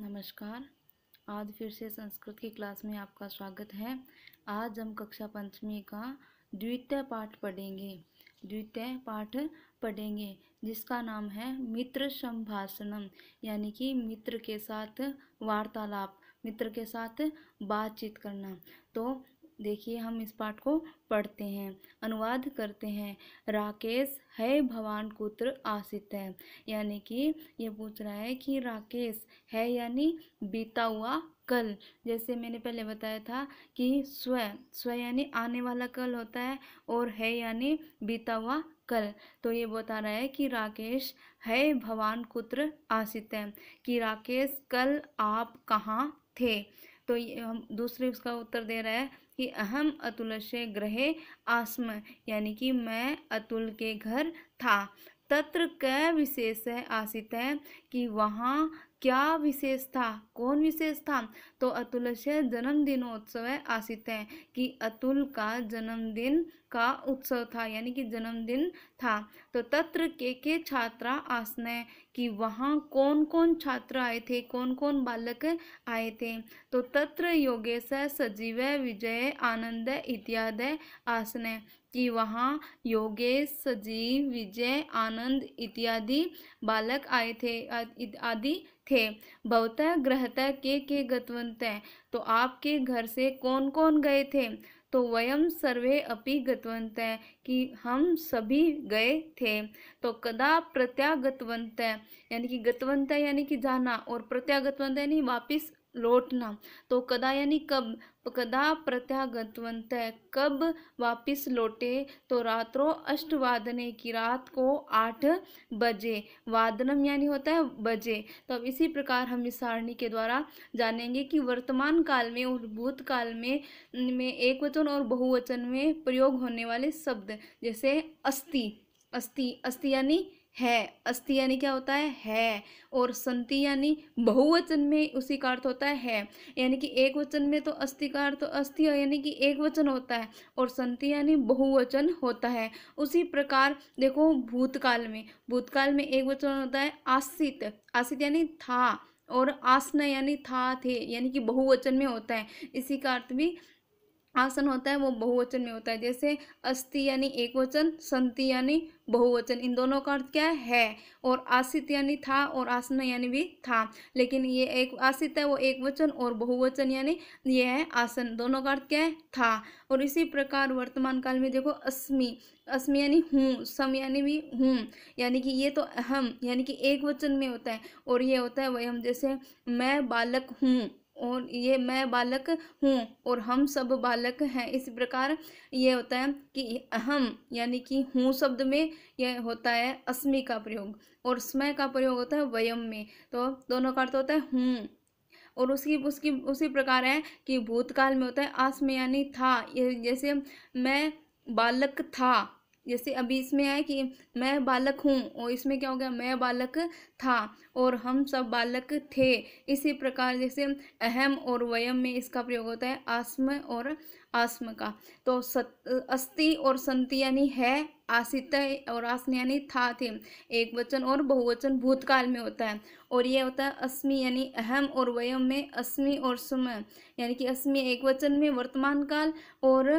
नमस्कार आज फिर से संस्कृत की क्लास में आपका स्वागत है आज हम कक्षा पंचमी का द्वितीय पाठ पढ़ेंगे द्वितीय पाठ पढ़ेंगे जिसका नाम है मित्र संभाषणम यानी कि मित्र के साथ वार्तालाप मित्र के साथ बातचीत करना तो देखिए हम इस पाठ को पढ़ते हैं अनुवाद करते हैं राकेश है भवान पुत्र आशित है यानी कि ये पूछ रहा है कि राकेश है यानी बीता हुआ कल जैसे मैंने पहले बताया था कि स्व स्व यानी आने वाला कल होता है और है यानी बीता हुआ कल तो ये बता रहा है कि राकेश है भवान पुत्र आशित है कि राकेश कल आप कहाँ थे तो हम दूसरे उसका उत्तर दे रहा है कि अहम अतुल से ग्रहे आसम यानी कि मैं अतुल के घर था तत्र क विशेष आसित है कि वहाँ क्या विशेषता कौन विशेषता तो अतुल से जन्मदिनोत्सव आशित है कि अतुल का जन्मदिन का उत्सव था यानी कि जन्मदिन था तो तत्र के के छात्रा आसने कि वहाँ कौन कौन छात्र आए थे कौन कौन बालक आए थे तो तत्र योगेश सजीव विजय आनंद इत्यादि आसने कि वहाँ योगेश सजीव विजय आनंद इत्यादि बालक आए थे आदि थे भवतः ग्रहतः के के हैं तो आपके घर से कौन कौन गए थे तो वयम सर्वे अपि गतवंत कि हम सभी गए थे तो कदा प्रत्यागतवंत यानी कि गतवंत यानी कि जाना और प्रत्यागतवंत यानी वापिस लौटना तो कदा यानी कब कदा प्रत्यागतवंत कब वापिस लौटे तो रात्रो अष्टवादने की रात को आठ बजे वादनम यानी होता है बजे तो अब इसी प्रकार हम इस सारणी के द्वारा जानेंगे कि वर्तमान काल में और भूतकाल में में एक वचन और बहुवचन में प्रयोग होने वाले शब्द जैसे अस्थि अस्थि अस्थि यानी है अस्थि यानी क्या होता है है और संति यानी बहुवचन में उसी का अर्थ होता है है यानी कि एक वचन में तो अस्थि का अर्थ अस्थि यानी कि एक वचन होता है और संति यानी बहुवचन होता है उसी प्रकार देखो भूतकाल में भूतकाल में एक वचन होता है आसित आसित यानी था और आसना यानी था थे यानी कि बहुवचन में होता है इसी का अर्थ भी आसन होता है वो बहुवचन में होता है जैसे अस्ति यानी एक वचन संति यानी बहुवचन इन दोनों का अर्थ क्या है, और आसित यानी था और आसन यानी भी था लेकिन ये एक आसित है वो एक वचन और बहुवचन यानी ये है आसन दोनों का अर्थ क्या है था और इसी प्रकार वर्तमान काल में देखो अस्मि अस्मी यानी हूँ सम यानी भी हूँ यानी कि ये तो अहम यानी कि एक वचन में होता है और ये होता है वह जैसे मैं बालक हूँ और ये मैं बालक हूँ और हम सब बालक हैं इस प्रकार ये होता है कि अहम यानी कि हूँ शब्द में यह होता है अस्मि का प्रयोग और स्मय का प्रयोग होता है वयम में तो दोनों का अर्थ होता है हूँ और उसकी उसकी उसी प्रकार है कि भूतकाल में होता है आस में यानी था ये जैसे मैं बालक था जैसे अभी इसमें है कि मैं बालक हूँ और इसमें क्या हो गया मैं बालक था और हम सब बालक थे इसी प्रकार जैसे अहम और वयम में इसका प्रयोग होता है आस्म और आस्म का तो सत अस्ति और संति यानी है आसित और आसन यानी था थे एक वचन और बहुवचन भूतकाल में होता है और यह होता है अस्मि यानी अहम और वयम में अस्मि और समय यानी कि अस्मि एक वचन में वर्तमान काल और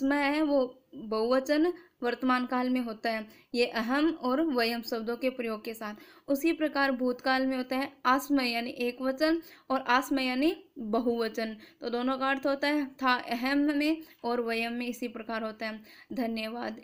समय है वो बहुवचन वर्तमान काल में होता है ये अहम और वयम शब्दों के प्रयोग के साथ उसी प्रकार भूतकाल में होता है आसमय यानी एक वचन और आसम यानी बहुवचन तो दोनों का अर्थ होता है था अहम में और वयम में इसी प्रकार होता है धन्यवाद